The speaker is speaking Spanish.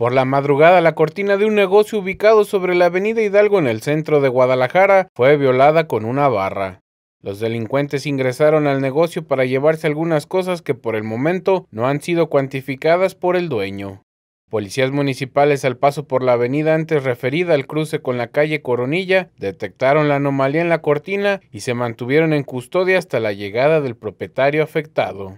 Por la madrugada, la cortina de un negocio ubicado sobre la avenida Hidalgo en el centro de Guadalajara fue violada con una barra. Los delincuentes ingresaron al negocio para llevarse algunas cosas que por el momento no han sido cuantificadas por el dueño. Policías municipales al paso por la avenida antes referida al cruce con la calle Coronilla detectaron la anomalía en la cortina y se mantuvieron en custodia hasta la llegada del propietario afectado.